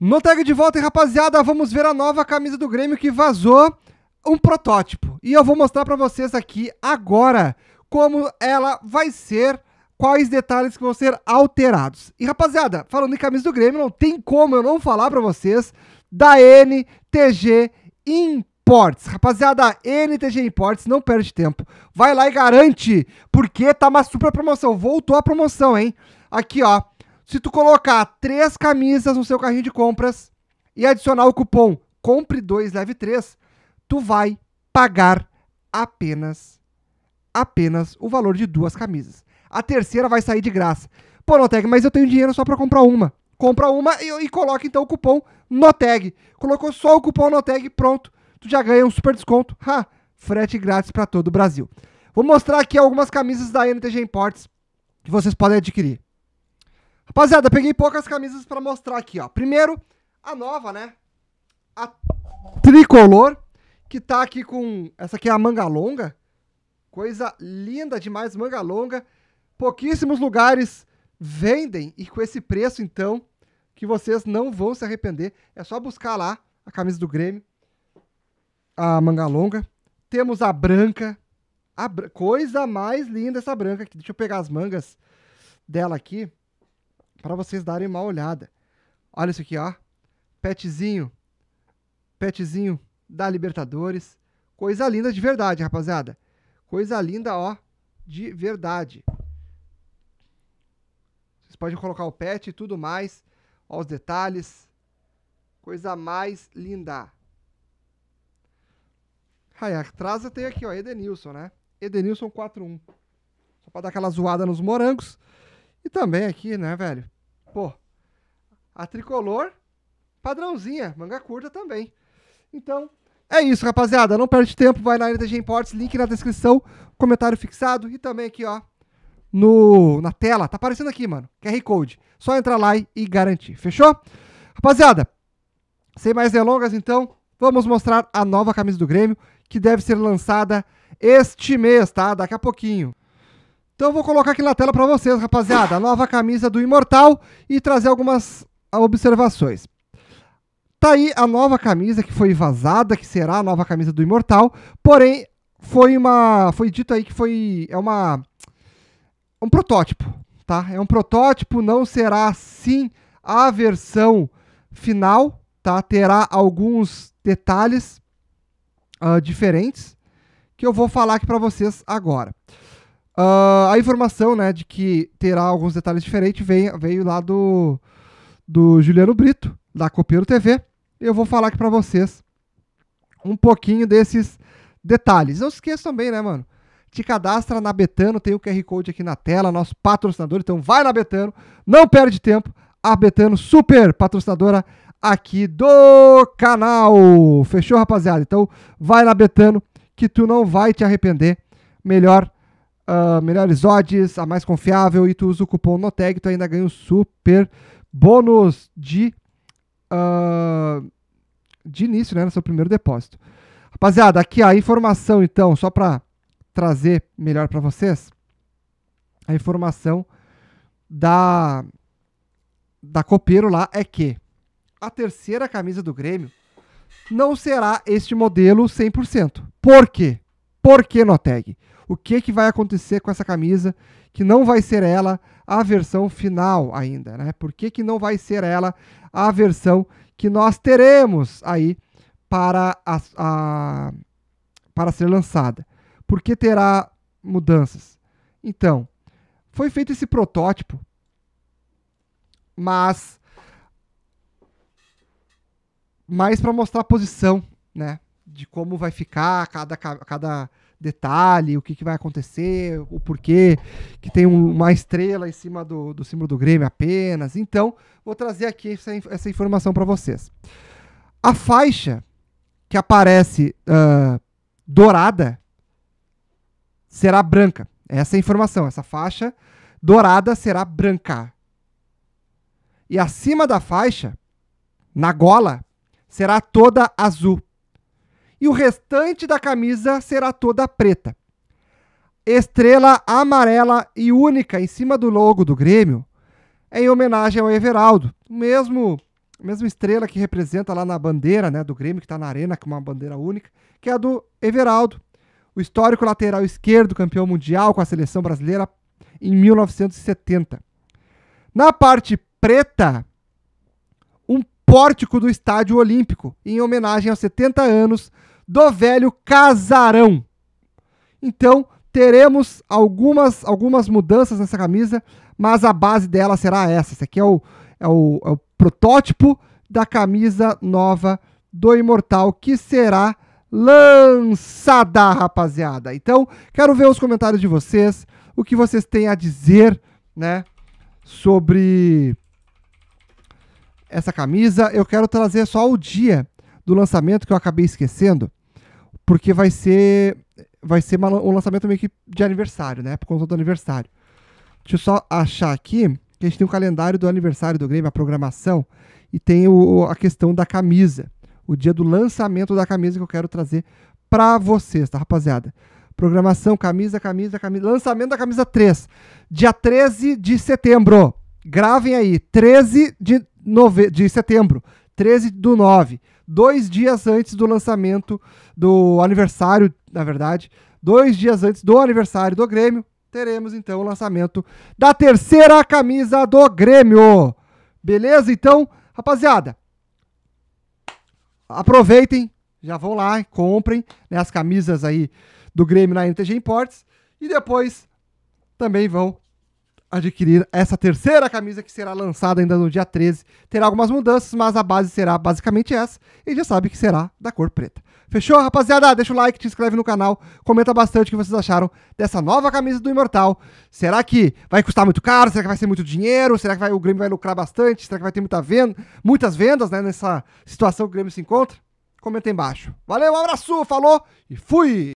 No tag de volta, rapaziada, vamos ver a nova camisa do Grêmio que vazou um protótipo. E eu vou mostrar para vocês aqui agora como ela vai ser, quais detalhes que vão ser alterados. E rapaziada, falando em camisa do Grêmio, não tem como eu não falar para vocês da NTG Imports. Rapaziada, NTG Imports, não perde tempo. Vai lá e garante, porque tá uma super promoção. Voltou a promoção, hein? Aqui, ó. Se tu colocar três camisas no seu carrinho de compras e adicionar o cupom compre 2 leve 3, tu vai pagar apenas apenas o valor de duas camisas. A terceira vai sair de graça. Pô, Noteg, mas eu tenho dinheiro só para comprar uma. Compra uma e, e coloca então o cupom Noteg. Colocou só o cupom Noteg, pronto. Tu já ganha um super desconto. Ha! Frete grátis para todo o Brasil. Vou mostrar aqui algumas camisas da NTG Imports que vocês podem adquirir. Rapaziada, peguei poucas camisas para mostrar aqui, ó. Primeiro, a nova, né? A tricolor, que tá aqui com... Essa aqui é a manga longa. Coisa linda demais, manga longa. Pouquíssimos lugares vendem e com esse preço, então, que vocês não vão se arrepender. É só buscar lá a camisa do Grêmio, a manga longa. Temos a branca. A br... Coisa mais linda essa branca aqui. Deixa eu pegar as mangas dela aqui para vocês darem uma olhada. Olha isso aqui, ó. Petzinho. Petzinho da Libertadores. Coisa linda de verdade, rapaziada. Coisa linda, ó, de verdade. Vocês podem colocar o pet e tudo mais. Ó os detalhes. Coisa mais linda. Aí atrás tem aqui, ó, Edenilson, né? Edenilson 4-1. Só para dar aquela zoada nos morangos. E também aqui, né, velho? Pô, a tricolor padrãozinha, manga curta também. Então, é isso, rapaziada. Não perde tempo, vai na LTG Imports, link na descrição, comentário fixado e também aqui, ó, no, na tela. Tá aparecendo aqui, mano. QR Code. Só entrar lá e garantir. Fechou? Rapaziada, sem mais delongas, então, vamos mostrar a nova camisa do Grêmio, que deve ser lançada este mês, tá? Daqui a pouquinho. Então eu vou colocar aqui na tela para vocês, rapaziada, a nova camisa do Imortal e trazer algumas ah, observações. Tá aí a nova camisa que foi vazada, que será a nova camisa do Imortal, porém foi uma, foi dito aí que foi é uma um protótipo, tá? É um protótipo, não será sim a versão final, tá? Terá alguns detalhes uh, diferentes que eu vou falar aqui para vocês agora. Uh, a informação, né, de que terá alguns detalhes diferentes veio, veio lá do, do Juliano Brito, da Copeiro TV. Eu vou falar aqui para vocês um pouquinho desses detalhes. Não se esqueça também, né, mano? Te cadastra na Betano, tem o QR Code aqui na tela, nosso patrocinador. Então vai na Betano, não perde tempo. A Betano, super patrocinadora aqui do canal. Fechou, rapaziada? Então vai na Betano, que tu não vai te arrepender. Melhor uh, melhores odds, a mais confiável, e tu usa o cupom NOTEG, tu ainda ganha um super bônus de, uh, de início, né, no seu primeiro depósito. Rapaziada, aqui a informação, então, só para trazer melhor para vocês, a informação da, da Copeiro lá é que a terceira camisa do Grêmio não será este modelo 100%. Por quê? Por que, Noteg? o que, que vai acontecer com essa camisa, que não vai ser ela a versão final ainda, né? Por que, que não vai ser ela a versão que nós teremos aí para, a, a para ser lançada? Por que terá mudanças? Então, foi feito esse protótipo, mas mais para mostrar a posição, né? De como vai ficar cada, cada detalhe, o que, que vai acontecer, o porquê, que tem um, uma estrela em cima do, do símbolo do Grêmio apenas. Então, vou trazer aqui essa, essa informação para vocês. A faixa que aparece uh, dourada será branca. Essa é a informação. Essa faixa dourada será branca. E acima da faixa, na gola, será toda azul e o restante da camisa será toda preta. Estrela amarela e única em cima do logo do Grêmio é em homenagem ao Everaldo, mesmo mesma estrela que representa lá na bandeira né, do Grêmio, que está na arena com uma bandeira única, que é a do Everaldo, o histórico lateral esquerdo campeão mundial com a seleção brasileira em 1970. Na parte preta, um pórtico do Estádio Olímpico, em homenagem aos 70 anos do velho casarão. Então, teremos algumas, algumas mudanças nessa camisa, mas a base dela será essa. Esse aqui é o, é o, é o protótipo da camisa nova do Imortal, que será lançada, rapaziada. Então, quero ver os comentários de vocês, o que vocês têm a dizer, né, sobre essa camisa. Eu quero trazer só o dia do lançamento que eu acabei esquecendo porque vai ser vai ser uma, um lançamento meio que de aniversário, né? Por conta do aniversário. Deixa eu só achar aqui que a gente tem o um calendário do aniversário do Grêmio, a programação, e tem o, a questão da camisa. O dia do lançamento da camisa que eu quero trazer para vocês, tá, rapaziada? Programação, camisa, camisa, camisa. Lançamento da camisa 3. Dia 13 de setembro. Gravem aí. 13 de, nove... de setembro. 13 do 9 dois dias antes do lançamento do aniversário, na verdade, dois dias antes do aniversário do Grêmio, teremos então o lançamento da terceira camisa do Grêmio. Beleza? Então, rapaziada, aproveitem, já vão lá, comprem né, as camisas aí do Grêmio na NTG Imports e depois também vão adquirir essa terceira camisa que será lançada ainda no dia 13. Terá algumas mudanças, mas a base será basicamente essa e já sabe que será da cor preta. Fechou, rapaziada? Deixa o like, te inscreve no canal, comenta bastante o que vocês acharam dessa nova camisa do Imortal. Será que vai custar muito caro? Será que vai ser muito dinheiro? Será que vai, o Grêmio vai lucrar bastante? Será que vai ter muita venda, muitas vendas né, nessa situação que o Grêmio se encontra? Comenta aí embaixo. Valeu, um abraço, falou e fui!